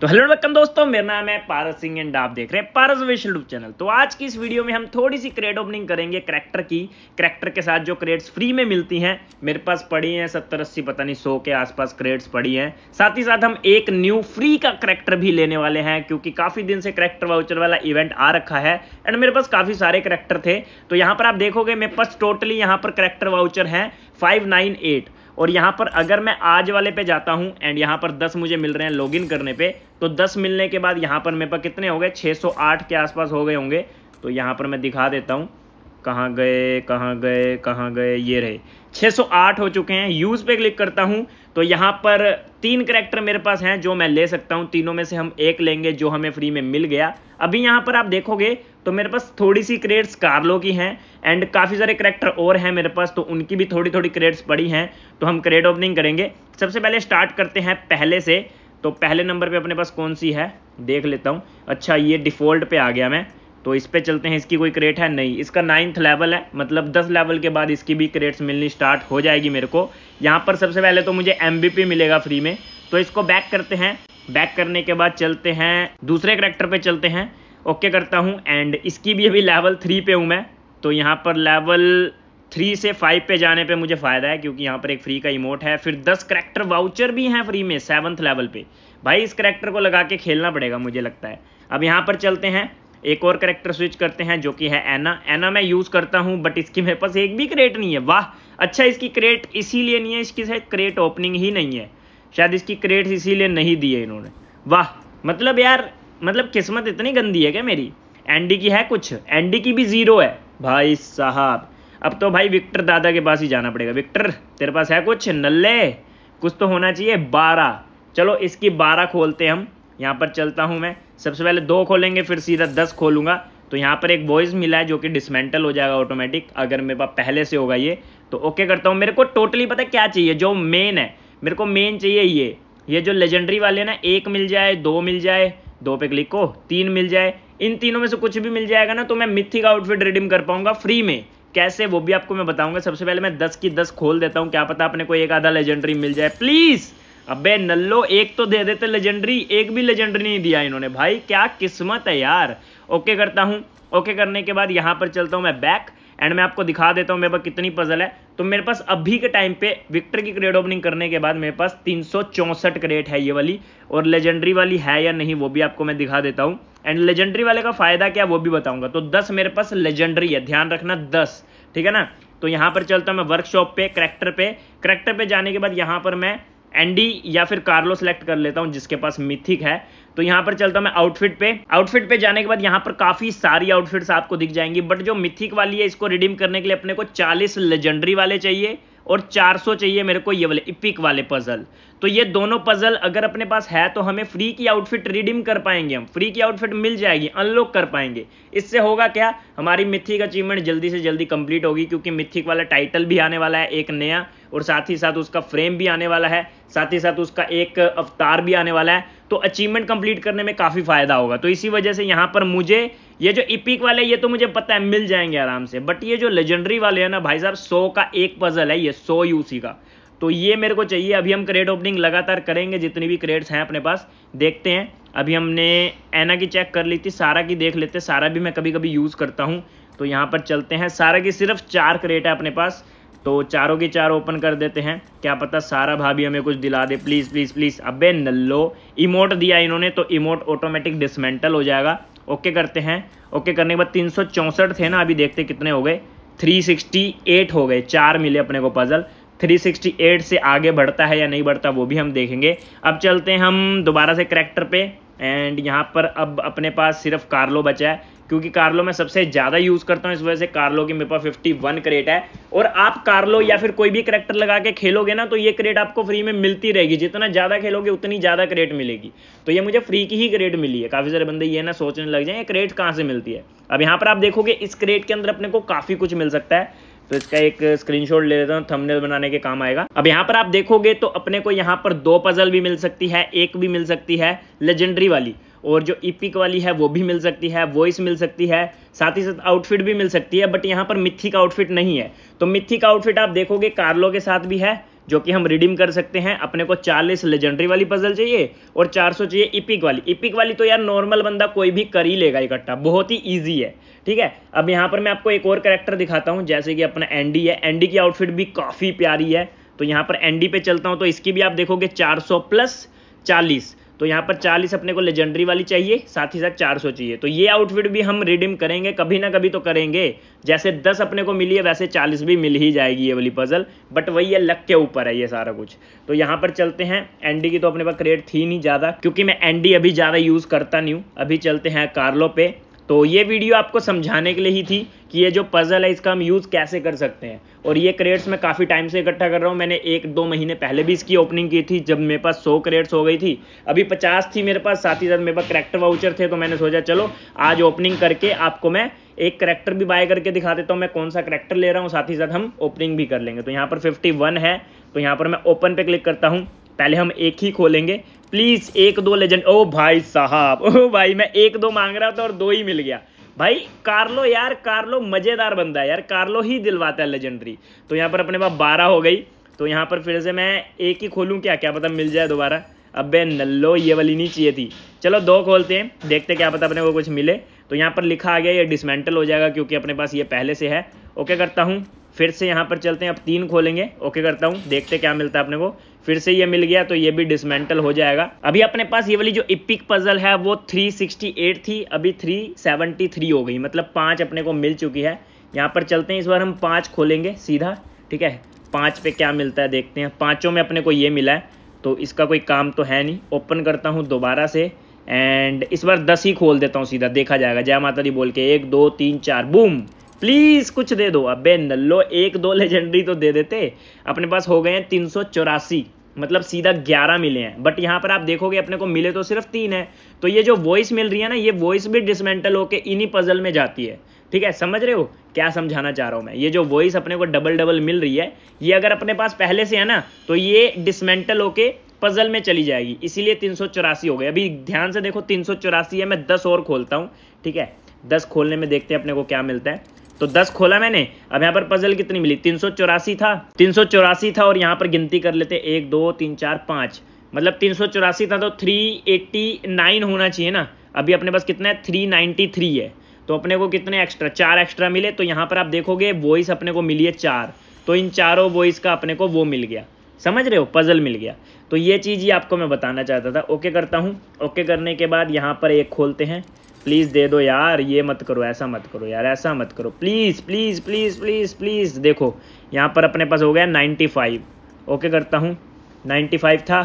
तो hello welcome दोस्तों मेरा नाम है पारस सिंह एंड आप देख रहे हैं पारस विश यूट्यूब चैनल तो आज की इस वीडियो में हम थोड़ी सी क्रेड ओपनिंग करेंगे करेक्टर की करेक्टर के साथ जो क्रेड्स फ्री में मिलती हैं मेरे पास पड़ी हैं सत्तर अस्सी पता नहीं सौ के आसपास क्रेड्स पड़ी हैं साथ ही साथ हम एक न्यू फ्री का करेक्टर भी लेने वाले हैं क्योंकि काफ़ी दिन से करेक्टर वाउचर वाला इवेंट आ रखा है एंड मेरे पास काफ़ी सारे करेक्टर थे तो यहाँ पर आप देखोगे मेरे पास टोटली यहाँ पर करेक्टर वाउचर है फाइव नाइन एट और यहाँ पर अगर मैं आज वाले पे जाता हूँ एंड यहाँ पर 10 मुझे मिल रहे हैं लॉगिन करने पे तो 10 मिलने के बाद यहाँ पर मेरे पास कितने हो गए 608 के आसपास हो गए होंगे तो यहाँ पर मैं दिखा देता हूँ कहाँ गए कहाँ गए कहाँ गए ये रहे 608 हो चुके हैं यूज़ पे क्लिक करता हूँ तो यहाँ पर तीन करेक्टर मेरे पास हैं जो मैं ले सकता हूँ तीनों में से हम एक लेंगे जो हमें फ्री में मिल गया अभी यहाँ पर आप देखोगे तो मेरे पास थोड़ी सी क्रेड्स कार्लो की हैं एंड काफ़ी सारे करेक्टर और हैं मेरे पास तो उनकी भी थोड़ी थोड़ी क्रेड्स पड़ी हैं तो हम क्रेड ओपनिंग करेंगे सबसे पहले स्टार्ट करते हैं पहले से तो पहले नंबर पर अपने पास कौन सी है देख लेता हूँ अच्छा ये डिफ़ॉल्ट पर आ गया मैं तो इस पर चलते हैं इसकी कोई क्रेट है नहीं इसका नाइन्थ लेवल है मतलब दस लेवल के बाद इसकी भी क्रेट्स मिलनी स्टार्ट हो जाएगी मेरे को यहाँ पर सबसे पहले तो मुझे एम मिलेगा फ्री में तो इसको बैक करते हैं बैक करने के बाद चलते हैं दूसरे करेक्टर पर चलते हैं ओके करता हूँ एंड इसकी भी अभी लेवल थ्री पे हूँ मैं तो यहाँ पर लेवल थ्री से फाइव पे जाने पे मुझे फ़ायदा है क्योंकि यहाँ पर एक फ्री का इमोट है फिर दस करेक्टर वाउचर भी हैं फ्री में सेवन्थ लेवल पे भाई इस करेक्टर को लगा के खेलना पड़ेगा मुझे लगता है अब यहाँ पर चलते हैं एक और करेक्टर स्विच करते हैं जो कि है एना एना मैं यूज़ करता हूं बट इसकी मेरे पास एक भी क्रेट नहीं है वाह अच्छा इसकी क्रेट इसीलिए नहीं है इसकी शायद क्रेट ओपनिंग ही नहीं है शायद इसकी क्रेट इसीलिए नहीं दी है इन्होंने वाह मतलब यार मतलब किस्मत इतनी गंदी है क्या मेरी एनडी की है कुछ एनडी की भी ज़ीरो है भाई साहब अब तो भाई विक्टर दादा के पास ही जाना पड़ेगा विक्टर तेरे पास है कुछ नल्ले कुछ तो होना चाहिए बारह चलो इसकी बारह खोलते हम यहाँ पर चलता हूँ मैं सबसे पहले दो खोलेंगे फिर सीधा दस खोलूंगा तो यहाँ पर एक वॉइस मिला है जो कि डिसमेंटल हो जाएगा ऑटोमेटिक अगर मेरे पास पहले से होगा ये तो ओके करता हूँ मेरे को टोटली पता क्या चाहिए जो मेन है मेरे को मेन चाहिए ये ये जो लेजेंडरी वाले ना एक मिल जाए दो मिल जाए दो पे क्लिक को तीन मिल जाए इन तीनों में से कुछ भी मिल जाएगा ना तो मैं का आउटफिट रिडीम कर पाऊंगा फ्री में कैसे वो भी आपको मैं बताऊंगा सबसे पहले मैं दस की दस खोल देता हूँ क्या पता अपने को एक आधा लेजेंडरी मिल जाए प्लीज़ अबे नल्लो एक तो दे देते लेजेंडरी एक भी लेजेंडरी नहीं दिया इन्होंने भाई क्या किस्मत है यार ओके करता हूँ ओके करने के बाद यहाँ पर चलता हूँ मैं बैक एंड मैं आपको दिखा देता हूँ मेरे पास कितनी पजल है तो मेरे पास अभी के टाइम पे विक्टर की क्रेड ओपनिंग करने के बाद मेरे पास तीन क्रेट है ये वाली और लेजेंडरी वाली है या नहीं वो भी आपको मैं दिखा देता हूँ एंड लेजेंडरी वाले का फायदा क्या वो भी बताऊंगा तो दस मेरे पास लेजेंडरी है ध्यान रखना दस ठीक है ना तो यहाँ पर चलता हूँ मैं वर्कशॉप पे करेक्टर पे करेक्टर पे जाने के बाद यहाँ पर मैं एंडी या फिर कार्लो सेलेक्ट कर लेता हूँ जिसके पास मिथिक है तो यहाँ पर चलता मैं आउटफिट पे आउटफिट पे जाने के बाद यहाँ पर काफ़ी सारी आउटफिट्स आपको दिख जाएंगी बट जो मिथिक वाली है इसको रिडीम करने के लिए अपने को 40 लेजेंडरी वाले चाहिए और 400 चाहिए मेरे को ये वाले इपिक वाले पजल तो ये दोनों पजल अगर अपने पास है तो हमें फ्री की आउटफिट रिडीम कर पाएंगे हम फ्री की आउटफिट मिल जाएगी अनलॉक कर पाएंगे इससे होगा क्या हमारी मिथिक अचीवमेंट जल्दी से जल्दी कंप्लीट होगी क्योंकि मिथिक वाला टाइटल भी आने वाला है एक नया और साथ ही साथ उसका फ्रेम भी आने वाला है साथ ही साथ उसका एक अवतार भी आने वाला है तो अचीवमेंट कंप्लीट करने में काफ़ी फायदा होगा तो इसी वजह से यहां पर मुझे ये जो इपिक वाले ये तो मुझे पता है मिल जाएंगे आराम से बट ये जो लेजेंडरी वाले हैं ना भाई साहब सौ का एक पजल है ये सौ यूसी का तो ये मेरे को चाहिए अभी हम क्रेड ओपनिंग लगातार करेंगे जितनी भी क्रेड्स हैं अपने पास देखते हैं अभी हमने एना की चेक कर ली थी सारा की देख लेते सारा भी मैं कभी कभी यूज़ करता हूँ तो यहाँ पर चलते हैं सारा की सिर्फ चार क्रेट है अपने पास तो चारों की चार ओपन कर देते हैं क्या पता सारा भाभी हमें कुछ दिला दे प्लीज़ प्लीज़ प्लीज़ अबे नल्लो इमोट दिया इन्होंने तो इमोट ऑटोमेटिक डिसमेंटल हो जाएगा ओके करते हैं ओके करने के बाद तीन थे ना अभी देखते कितने हो गए 368 हो गए चार मिले अपने को पज़ल 368 से आगे बढ़ता है या नहीं बढ़ता वो भी हम देखेंगे अब चलते हैं हम दोबारा से करेक्टर पे एंड यहाँ पर अब अपने पास सिर्फ कार्लो बचा है क्योंकि कार्लो मैं सबसे ज़्यादा यूज़ करता हूँ इस वजह से कार्लो की मेरे पास फिफ्टी वन क्रेट है और आप कार्लो या फिर कोई भी करेक्टर लगा के खेलोगे ना तो ये क्रेट आपको फ्री में मिलती रहेगी जितना ज़्यादा खेलोगे उतनी ज़्यादा क्रेट मिलेगी तो ये मुझे फ्री की ही क्रेट मिली है काफ़ी सारे बंदे ये ना सोचने लग जाए ये क्रेट कहाँ से मिलती है अब यहाँ पर आप देखोगे इस क्रेट के अंदर अपने को काफ़ी कुछ मिल सकता है तो इसका एक स्क्रीनशॉट ले लेता हूँ थंबनेल बनाने के काम आएगा अब यहाँ पर आप देखोगे तो अपने को यहाँ पर दो पजल भी मिल सकती है एक भी मिल सकती है लेजेंडरी वाली और जो इपिक e वाली है वो भी मिल सकती है वॉइस मिल सकती है साथ ही साथ आउटफिट भी मिल सकती है बट यहाँ पर मिथिक का आउटफिट नहीं है तो मिथिक का आउटफिट आप देखोगे कार्लो के साथ भी है जो कि हम रिडीम कर सकते हैं अपने को 40 लेजेंडरी वाली पजल चाहिए और 400 चाहिए इपिक e वाली इपिक e वाली तो यार नॉर्मल बंदा कोई भी कर ही लेगा इकट्ठा बहुत ही ईजी है ठीक है अब यहाँ पर मैं आपको एक और करेक्टर दिखाता हूँ जैसे कि अपना एनडी है एनडी की आउटफिट भी काफ़ी प्यारी है तो यहाँ पर एनडी पे चलता हूँ तो इसकी भी आप देखोगे चार प्लस चालीस तो यहाँ पर चालीस अपने को लेजेंडरी वाली चाहिए साथ ही साथ चार सौ चाहिए तो ये आउटफिट भी हम रिडीम करेंगे कभी ना कभी तो करेंगे जैसे दस अपने को मिली है वैसे चालीस भी मिल ही जाएगी ये वाली पजल बट वही है लक के ऊपर है ये सारा कुछ तो यहाँ पर चलते हैं एनडी की तो अपने पास क्रेड थी नहीं ज़्यादा क्योंकि मैं एनडी अभी ज़्यादा यूज़ करता नहीं हूँ अभी चलते हैं कार्लो पे तो ये वीडियो आपको समझाने के लिए ही थी कि ये जो पज़ल है इसका हम यूज़ कैसे कर सकते हैं और ये क्रेड्स मैं काफ़ी टाइम से इकट्ठा कर रहा हूँ मैंने एक दो महीने पहले भी इसकी ओपनिंग की थी जब मेरे पास सौ क्रेड्स हो गई थी अभी पचास थी मेरे पास साथ ही साथ मेरे पास करेक्टर वाउचर थे तो मैंने सोचा चलो आज ओपनिंग करके आपको मैं एक करेक्टर भी बाय करके दिखा देता हूँ मैं कौन सा करेक्टर ले रहा हूँ साथ ही साथ हम ओपनिंग भी कर लेंगे तो यहाँ पर फिफ्टी है तो यहाँ पर मैं ओपन पर क्लिक करता हूँ पहले हम एक ही खोलेंगे प्लीज़ एक दो लेजेंड ओ भाई साहब ओ भाई मैं एक दो मांग रहा था और दो ही मिल गया भाई कार्लो यार कार्लो मज़ेदार बंदा है यार कार्लो ही दिलवाता है लेजेंडरी तो यहाँ पर अपने पास बारह हो गई तो यहाँ पर फिर से मैं एक ही खोलूँ क्या क्या पता मिल जाए दोबारा अब नल्लो ये वाली नहीं चाहिए थी चलो दो खोलते हैं देखते क्या पता अपने को कुछ मिले तो यहाँ पर लिखा आ गया ये डिसमेंटल हो जाएगा क्योंकि अपने पास ये पहले से है ओके करता हूँ फिर से यहाँ पर चलते हैं अब तीन खोलेंगे ओके करता हूँ देखते क्या मिलता है अपने को फिर से ये मिल गया तो ये भी डिसमेंटल हो जाएगा अभी अपने पास ये वाली जो इपिक पजल है वो 368 थी अभी 373 हो गई मतलब पाँच अपने को मिल चुकी है यहाँ पर चलते हैं इस बार हम पाँच खोलेंगे सीधा ठीक है पाँच पे क्या मिलता है देखते हैं पाँचों में अपने को ये मिला है तो इसका कोई काम तो है नहीं ओपन करता हूँ दोबारा से एंड इस बार दस ही खोल देता हूँ सीधा देखा जाएगा जय माता दी बोल के एक दो तीन चार बूम प्लीज़ कुछ दे दो अबे नल्लो एक दो लेजेंडरी तो दे देते अपने पास हो गए हैं तीन सौ चौरासी मतलब सीधा ग्यारह मिले हैं बट यहाँ पर आप देखोगे अपने को मिले तो सिर्फ तीन है तो ये जो वॉइस मिल रही है ना ये वॉइस भी डिसमेंटल होकर इन्हीं पजल में जाती है ठीक है समझ रहे हो क्या समझाना चाह रहा हूँ मैं ये जो वॉइस अपने को डबल डबल मिल रही है ये अगर अपने पास पहले से है ना तो ये डिसमेंटल होके पजल में चली जाएगी इसीलिए तीन हो गई अभी ध्यान से देखो तीन है मैं दस और खोलता हूँ ठीक है दस खोलने में देखते हैं अपने को क्या मिलता है तो दस खोला मैंने अब यहाँ पर पजल कितनी मिली तीन था तीन था और यहाँ पर गिनती कर लेते एक दो तीन चार पाँच मतलब तीन था तो थ्री होना चाहिए ना अभी अपने पास कितना है थ्री है तो अपने को कितने एक्स्ट्रा चार एक्स्ट्रा मिले तो यहाँ पर आप देखोगे वॉइस अपने को मिली है चार तो इन चारों वॉइस का अपने को वो मिल गया समझ रहे हो पजल मिल गया तो ये चीज़ ही आपको मैं बताना चाहता था ओके करता हूँ ओके करने के बाद यहाँ पर एक खोलते हैं प्लीज़ दे दो यार ये मत करो ऐसा मत करो यार ऐसा मत करो please please please please please देखो यहाँ पर अपने पास हो गया नाइन्टी फाइव ओके करता हूँ नाइन्टी फाइव था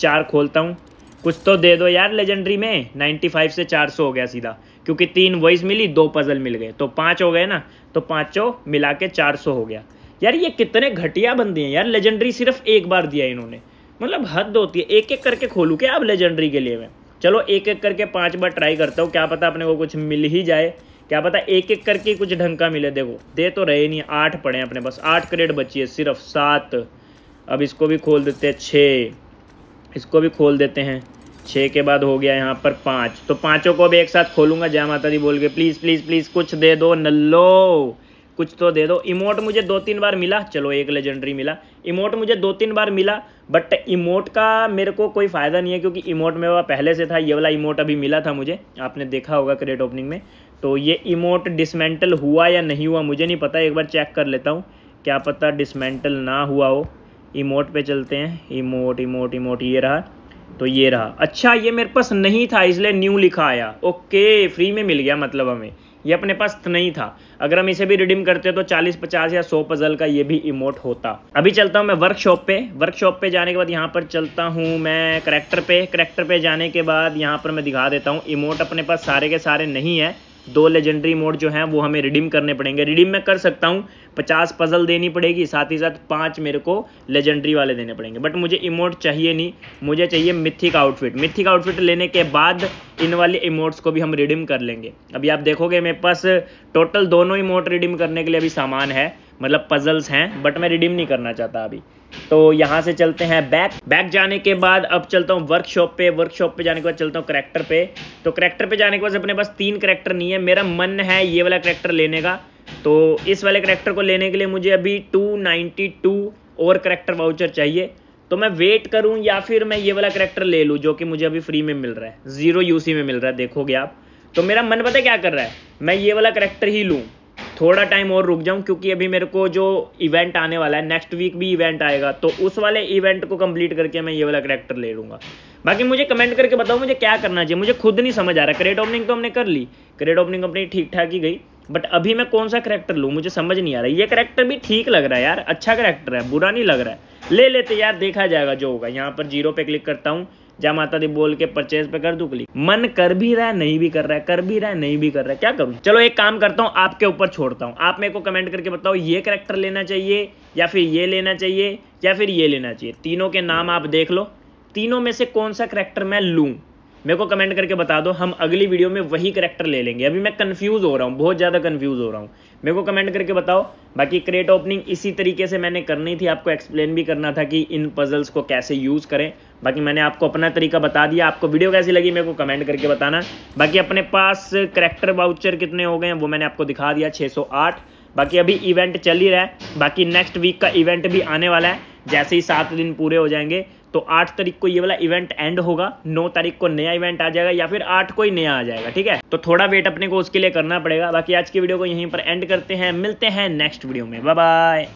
चार खोलता हूँ कुछ तो दे दो यार लेजेंडरी में नाइन्टी फाइव से चार सौ हो गया सीधा क्योंकि तीन वॉइस मिली दो पजल मिल गए तो पाँच हो गए ना तो पाँचों मिला के चार सौ हो गया यार ये कितने घटिया बंदे हैं यार लेजेंडरी सिर्फ एक बार दिया इन्होंने मतलब हद होती है एक एक करके खोलू क्या अब लेजेंडरी के लिए मैं चलो एक एक करके पांच बार ट्राई करता हूँ क्या पता अपने को कुछ मिल ही जाए क्या पता एक एक करके कुछ ढंग का मिले देखो दे तो रहे नहीं आठ पड़े हैं अपने पास आठ क्रेड बची है सिर्फ सात अब इसको भी खोल देते हैं छः इसको भी खोल देते हैं छः के बाद हो गया यहाँ पर पाँच तो पाँचों को भी एक साथ खोलूंगा जय माता दी बोल के प्लीज़ प्लीज़ प्लीज़ कुछ दे दो नल्लो कुछ तो दे दो इमोट मुझे दो तीन बार मिला चलो एक लेजेंडरी मिला इमोट मुझे दो तीन बार मिला बट इमोट का मेरे को कोई फ़ायदा नहीं है क्योंकि इमोट में वह पहले से था ये वाला इमोट अभी मिला था मुझे आपने देखा होगा क्रेट ओपनिंग में तो ये इमोट डिसमेंटल हुआ या नहीं हुआ मुझे नहीं पता एक बार चेक कर लेता हूँ क्या पता डिसमेंटल ना हुआ हो इमोट पे चलते हैं इमोट इमोट इमोट ये रहा तो ये रहा अच्छा ये मेरे पास नहीं था इसलिए न्यू लिखा आया ओके फ्री में मिल गया मतलब हमें ये अपने पास तो नहीं था अगर हम इसे भी रिडीम करते तो 40, 50 या 100 पजल का ये भी इमोट होता अभी चलता हूँ मैं वर्कशॉप पे वर्कशॉप पे जाने के बाद यहाँ पर चलता हूँ मैं करेक्टर पे करेक्टर पे जाने के बाद यहाँ पर मैं दिखा देता हूँ इमोट अपने पास सारे के सारे नहीं है दो लेजेंडरी मोड जो हैं वो हमें रिडीम करने पड़ेंगे रिडीम मैं कर सकता हूँ पचास पजल देनी पड़ेगी साथ ही साथ पाँच मेरे को लेजेंडरी वाले देने पड़ेंगे बट मुझे इमोट चाहिए नहीं मुझे चाहिए मिथिक आउटफिट मिथिक आउटफिट लेने के बाद इन वाले इमोट्स को भी हम रिडीम कर लेंगे अभी आप देखोगे मेरे पास टोटल दोनों इमोट रिडीम करने के लिए अभी सामान है मतलब पजल्स हैं बट मैं रिडीम नहीं करना चाहता अभी तो यहाँ से चलते हैं बैक बैक जाने के बाद अब चलता हूँ वर्कशॉप पे वर्कशॉप पे जाने के बाद चलता हूँ करेक्टर पे तो करेक्टर पे जाने के बाद अपने पास तीन करेक्टर नहीं है मेरा मन है ये वाला करेक्टर लेने का तो इस वाले करेक्टर को लेने के लिए मुझे अभी 292 और करेक्टर वाउचर चाहिए तो मैं वेट करूं या फिर मैं ये वाला करेक्टर ले लूँ जो कि मुझे अभी फ्री में मिल रहा है जीरो यूसी में मिल रहा है देखोगे आप तो मेरा मन पता क्या कर रहा है मैं ये वाला करेक्टर ही लूँ थोड़ा टाइम और रुक जाऊं क्योंकि अभी मेरे को जो इवेंट आने वाला है नेक्स्ट वीक भी इवेंट आएगा तो उस वाले इवेंट को कंप्लीट करके मैं ये वाला करेक्टर ले लूंगा बाकी मुझे कमेंट करके बताओ मुझे क्या करना चाहिए मुझे खुद नहीं समझ आ रहा क्रेट ओपनिंग तो हमने कर ली क्रेट ओपनिंग अपनी ठीक ठाक ही गई बट अभी मैं कौन सा करेक्टर लूँ मुझे समझ नहीं आ रहा ये करेक्टर भी ठीक लग रहा है यार अच्छा करेक्टर है बुरा नहीं लग रहा है ले लेते यार देखा जाएगा जो होगा यहाँ पर जीरो पे क्लिक करता हूँ जय माता दी बोल के परचेज पे कर दू क्लिक मन कर भी रहा है नहीं भी कर रहा है कर भी रहा है नहीं भी कर रहा है क्या करूं चलो एक काम करता हूं आपके ऊपर छोड़ता हूं आप मेरे को कमेंट करके बताओ ये करेक्टर लेना चाहिए या फिर ये लेना चाहिए या फिर ये लेना चाहिए तीनों के नाम आप देख लो तीनों में से कौन सा करेक्टर मैं लू मेरे को कमेंट करके बता दो हम अगली वीडियो में वही करेक्टर ले लेंगे अभी मैं कंफ्यूज हो रहा हूँ बहुत ज़्यादा कंफ्यूज हो रहा हूँ मेरे को कमेंट करके बताओ बाकी क्रेट ओपनिंग इसी तरीके से मैंने करनी थी आपको एक्सप्लेन भी करना था कि इन पजल्स को कैसे यूज़ करें बाकी मैंने आपको अपना तरीका बता दिया आपको वीडियो कैसी लगी मेरे को कमेंट करके बताना बाकी अपने पास करेक्टर वाउचर कितने हो गए हैं वो मैंने आपको दिखा दिया 608 बाकी अभी इवेंट चल ही रहा है बाकी नेक्स्ट वीक का इवेंट भी आने वाला है जैसे ही सात दिन पूरे हो जाएंगे तो आठ तारीख को ये वाला इवेंट एंड होगा नौ तारीख को नया इवेंट आ जाएगा या फिर आठ को ही नया आ जाएगा ठीक है तो थोड़ा वेट अपने को उसके लिए करना पड़ेगा बाकी आज की वीडियो को यहीं पर एंड करते हैं मिलते हैं नेक्स्ट वीडियो में बाय